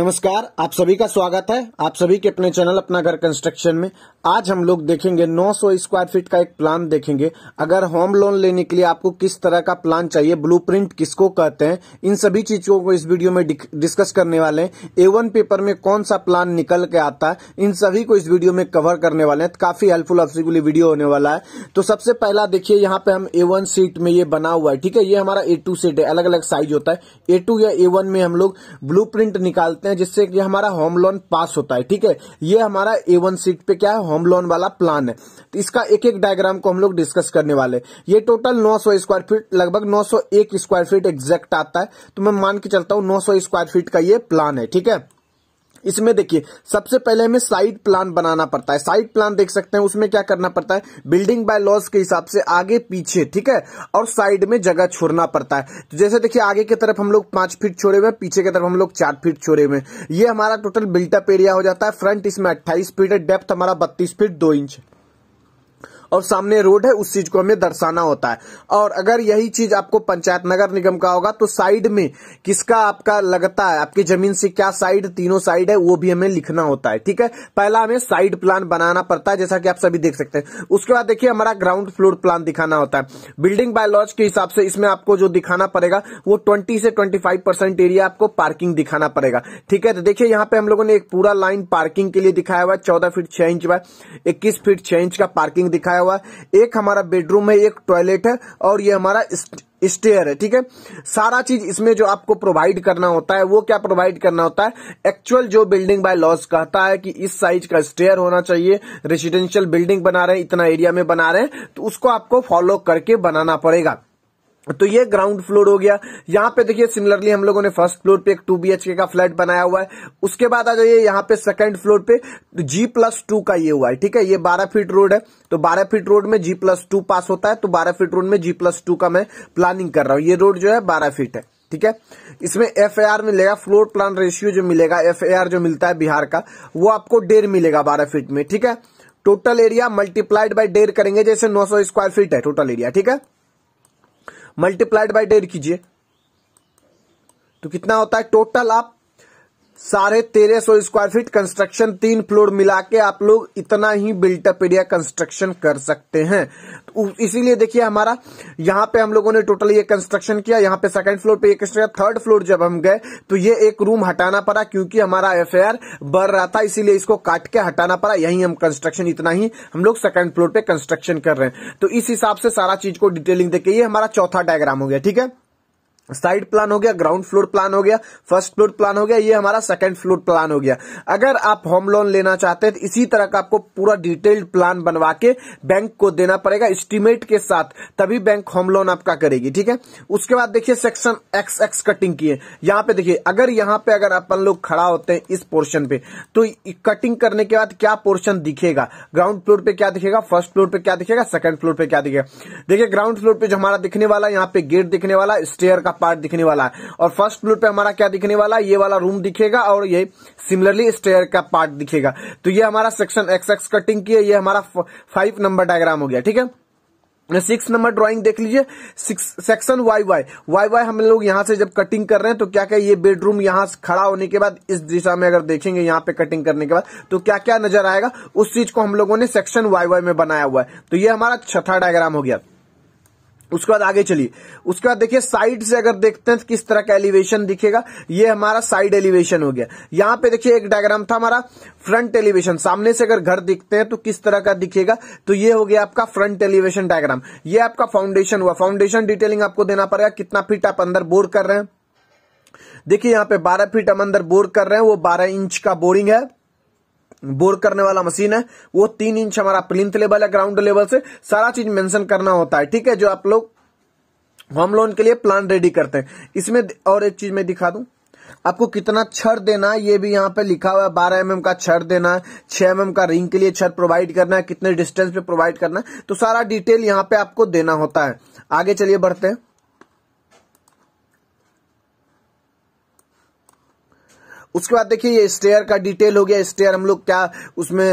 नमस्कार आप सभी का स्वागत है आप सभी के अपने चैनल अपना घर कंस्ट्रक्शन में आज हम लोग देखेंगे 900 स्क्वायर फीट का एक प्लान देखेंगे अगर होम लोन लेने के लिए आपको किस तरह का प्लान चाहिए ब्लूप्रिंट किसको कहते हैं इन सभी चीजों को इस वीडियो में डिस्कस करने वाले हैं ए पेपर में कौन सा प्लान निकल के आता है इन सभी को इस वीडियो में कवर करने वाले हैं तो काफी हेल्पफुल आपसे वीडियो होने वाला है तो सबसे पहला देखिये यहाँ पे हम ए सीट में ये बना हुआ है ठीक है ये हमारा ए सीट है अलग अलग साइज होता है ए या ए में हम लोग ब्लू निकालते हैं हैं जिससे कि हमारा होम लोन पास होता है ठीक है ये हमारा ए वन सीट पे क्या है होम लोन वाला प्लान है तो इसका एक एक डायग्राम को हम लोग डिस्कस करने वाले ये टोटल 900 स्क्वायर फीट लगभग 901 स्क्वायर फीट एग्जैक्ट आता है तो मैं मान के चलता हूँ 900 स्क्वायर फीट का ये प्लान है ठीक है इसमें देखिए सबसे पहले हमें साइट प्लान बनाना पड़ता है साइट प्लान देख सकते हैं उसमें क्या करना पड़ता है बिल्डिंग बाय लॉज के हिसाब से आगे पीछे ठीक है और साइड में जगह छोड़ना पड़ता है तो जैसे देखिए आगे की तरफ हम लोग पांच फीट छोड़े हुए पीछे की तरफ हम लोग चार फीट छोड़े हुए ये हमारा टोटल बिल्टअप एरिया हो जाता है फ्रंट इसमें अट्ठाईस फीट है डेप्थ हमारा बत्तीस फीट दो इंच और सामने रोड है उस चीज को हमें दर्शाना होता है और अगर यही चीज आपको पंचायत नगर निगम का होगा तो साइड में किसका आपका लगता है आपकी जमीन से क्या साइड तीनों साइड है वो भी हमें लिखना होता है ठीक है पहला हमें साइड प्लान बनाना पड़ता है जैसा कि आप सभी देख सकते हैं उसके बाद देखिए हमारा ग्राउंड फ्लोर प्लान दिखाना होता है बिल्डिंग बायोलॉज के हिसाब से इसमें आपको जो दिखाना पड़ेगा वो ट्वेंटी से ट्वेंटी एरिया आपको पार्किंग दिखाना पड़ेगा ठीक है तो देखिए यहाँ पे हम लोगों ने एक पूरा लाइन पार्किंग के लिए दिखाया हुआ है चौदह फीट छह इंच बाय इक्कीस फीट छह इंच का पार्किंग दिखाया बनाया हुआ है एक हमारा बेडरूम है एक टॉयलेट है और ये हमारा स्टेयर है ठीक है सारा चीज इसमें जो आपको प्रोवाइड करना होता है वो क्या प्रोवाइड करना होता है एक्चुअल जो बिल्डिंग बाय लॉस कहता है कि इस साइज का स्टेयर होना चाहिए रेसिडेंशियल बिल्डिंग बना रहे हैं इतना एरिया में बना रहे हैं तो उसको आपको फॉलो करके बनाना पड़ेगा तो ये ग्राउंड फ्लोर हो गया यहाँ पे देखिए सिमिलरली हम लोगों ने फर्स्ट फ्लोर पे एक टू बी का फ्लैट बनाया हुआ है उसके बाद आ जाइए यहाँ पे सेकंड फ्लोर पे जी प्लस टू का ये हुआ है ठीक है ये बारह फीट रोड है तो बारह फीट रोड में जी प्लस टू पास होता है तो बारह फीट रोड में जी प्लस टू का मैं प्लानिंग कर रहा हूँ ये रोड जो है बारह फीट है ठीक है इसमें एफ मिलेगा फ्लोर प्लान रेशियो जो मिलेगा एफ जो मिलता है बिहार का वो आपको डेढ़ मिलेगा बारह फीट में ठीक है टोटल एरिया मल्टीप्लाइड बाय डेढ़ करेंगे जैसे नौ स्क्वायर फीट है टोटल एरिया ठीक है मल्टीप्लाइड बाई डेढ़ कीजिए तो कितना होता है टोटल आप साढ़े तेरह सौ स्क्वायर फीट कंस्ट्रक्शन तीन फ्लोर मिला के आप लोग इतना ही बिल्टअप एरिया कंस्ट्रक्शन कर सकते हैं तो इसीलिए देखिए हमारा यहाँ पे हम लोगों ने टोटल ये कंस्ट्रक्शन किया यहाँ पे सेकंड फ्लोर पे एक थर्ड फ्लोर जब हम गए तो ये एक रूम हटाना पड़ा क्योंकि हमारा एफ बढ़ रहा था इसीलिए इसको काट के हटाना पड़ा यही हम कंस्ट्रक्शन इतना ही हम लोग सेकंड फ्लोर पे कंस्ट्रक्शन कर रहे हैं तो इस हिसाब से सारा चीज को डिटेलिंग देखिए ये हमारा चौथा डायग्राम हो गया ठीक है साइड प्लान हो गया ग्राउंड फ्लोर प्लान हो गया फर्स्ट फ्लोर प्लान हो गया ये हमारा सेकंड फ्लोर प्लान हो गया अगर आप होम लोन लेना चाहते हैं तो इसी तरह का आपको पूरा डिटेल्ड प्लान बनवा के बैंक को देना पड़ेगा एस्टिमेट के साथ तभी बैंक होम लोन आपका करेगी ठीक है उसके बाद देखिए सेक्शन एक्स एक्स कटिंग की है यहाँ पे देखिये अगर यहाँ पे अगर अपन लोग खड़ा होते हैं इस पोर्शन पे तो कटिंग करने के बाद क्या पोर्शन दिखेगा ग्राउंड फ्लोर पे क्या दिखेगा फर्स्ट फ्लोर पे क्या दिखेगा सेकंड फ्लोर पे क्या दिखेगा देखिए ग्राउंड फ्लोर पे जो हमारा दिखने वाला यहाँ पे गेट दिखने वाला स्टेयर का पार्ट दिखने वाला है और फर्स्ट फ्लोर पे हमारा क्या दिखने वाला है ये वाला रूम दिखेगा और ये सिमिलरली स्टेयर का पार्ट दिखेगा तो ये हमारा सेक्शन एक्स एक्स कटिंग की है ये हमारा फाइव नंबर डायग्राम हो गया ठीक है सिक्स नंबर ड्राइंग देख लीजिए section Y Y Y Y हम लोग यहाँ से जब कटिंग कर रहे हैं तो क्या क्या ये बेडरूम यहाँ खड़ा होने के बाद इस दिशा में अगर देखेंगे यहाँ पे कटिंग करने के बाद तो क्या क्या नजर आएगा उस चीज को हम लोगों ने सेक्शन वाई वाई में बनाया हुआ है तो ये हमारा छठा डायग्राम हो गया उसके बाद आगे चलिए उसके बाद देखिए साइड से अगर देखते हैं तो किस तरह का एलिवेशन दिखेगा ये हमारा साइड एलिवेशन हो गया यहाँ पे देखिए एक डायग्राम था हमारा फ्रंट एलिवेशन सामने से अगर घर दिखते हैं तो किस तरह का दिखेगा तो ये हो गया आपका फ्रंट एलिवेशन डायग्राम ये आपका फाउंडेशन हुआ फाउंडेशन डिटेलिंग आपको देना पड़ेगा कितना फीट आप अंदर बोर कर रहे हैं देखिये यहाँ पे बारह फीट हम अंदर बोर कर रहे हैं वो बारह इंच का बोरिंग है बोर करने वाला मशीन है वो तीन इंच हमारा प्लिंथ लेवल है ग्राउंड लेवल से सारा चीज मेंशन करना होता है ठीक है जो आप लोग होम लोन के लिए प्लान रेडी करते हैं इसमें और एक चीज मैं दिखा दूं आपको कितना छड़ देना है ये भी यहाँ पे लिखा हुआ है बारह एमएम mm का छड़ देना है छह एम mm का रिंग के लिए छड़ प्रोवाइड करना है कितने डिस्टेंस पे प्रोवाइड करना है तो सारा डिटेल यहाँ पे आपको देना होता है आगे चलिए बढ़ते हैं उसके बाद देखिए ये स्टेयर का डिटेल हो गया स्टेयर हम लोग क्या उसमें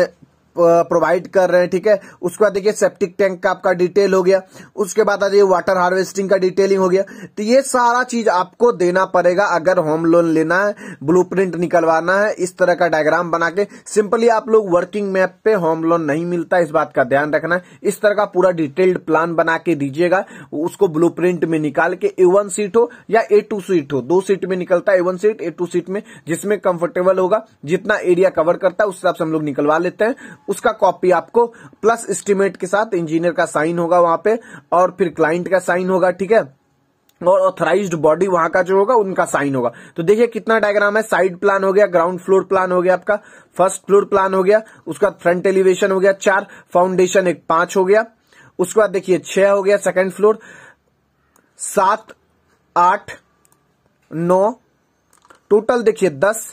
प्रोवाइड कर रहे हैं ठीक है उसके बाद देखिए सेप्टिक टैंक का आपका डिटेल हो गया उसके बाद आ जाइए वाटर हार्वेस्टिंग का डिटेलिंग हो गया तो ये सारा चीज आपको देना पड़ेगा अगर होम लोन लेना है ब्लू निकलवाना है इस तरह का डायग्राम बना के सिंपली आप लोग वर्किंग मैप पे होम लोन नहीं मिलता इस बात का ध्यान रखना है इस तरह का पूरा डिटेल्ड प्लान बना के दीजिएगा उसको ब्लू में निकाल के ए वन सीट हो या ए टू सीट हो दो सीट में निकलता है A one seat A two seat में जिसमें कंफर्टेबल होगा जितना एरिया कवर करता है उस हिसाब से हम लोग निकलवा लेते हैं उसका कॉपी आपको प्लस एस्टिमेट के साथ इंजीनियर का साइन होगा वहां पे और फिर क्लाइंट का साइन होगा ठीक है और ऑथराइज्ड बॉडी वहां का जो होगा उनका साइन होगा तो देखिए कितना डायग्राम है साइड प्लान हो गया ग्राउंड फ्लोर प्लान हो गया आपका फर्स्ट फ्लोर प्लान हो गया उसका फ्रंट एलिवेशन हो गया चार फाउंडेशन एक पांच हो गया उसके बाद देखिए छह हो गया सेकंड फ्लोर सात आठ नौ टोटल देखिए दस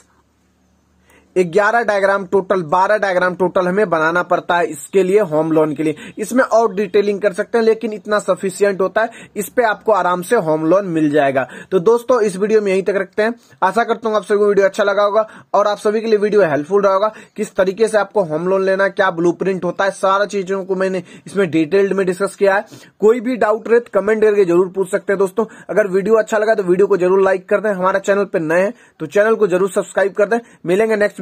ग्यारह डायग्राम टोटल बारह डायग्राम टोटल हमें बनाना पड़ता है इसके लिए होम लोन के लिए इसमें और डिटेलिंग कर सकते हैं लेकिन इतना सफिशियंट होता है इस पे आपको आराम से होम लोन मिल जाएगा तो दोस्तों इस वीडियो में यहीं तक रखते हैं आशा करता हूं आप सभी को वीडियो अच्छा लगा होगा और आप सभी के लिए वीडियो हेल्पफुल रहा होगा किस तरीके से आपको होम लोन लेना क्या ब्लू होता है सारा चीजों को मैंने इसमें डिटेल्ड में डिस्कस किया है कोई भी डाउट रहे कमेंट तो करके जरूर पूछ सकते हैं दोस्तों अगर वीडियो अच्छा लगा तो वीडियो को जरूर लाइक कर दें हमारे चैनल पर नए हैं तो चैनल को जरूर सब्सक्राइब कर दें मिलेंगे नेक्स्ट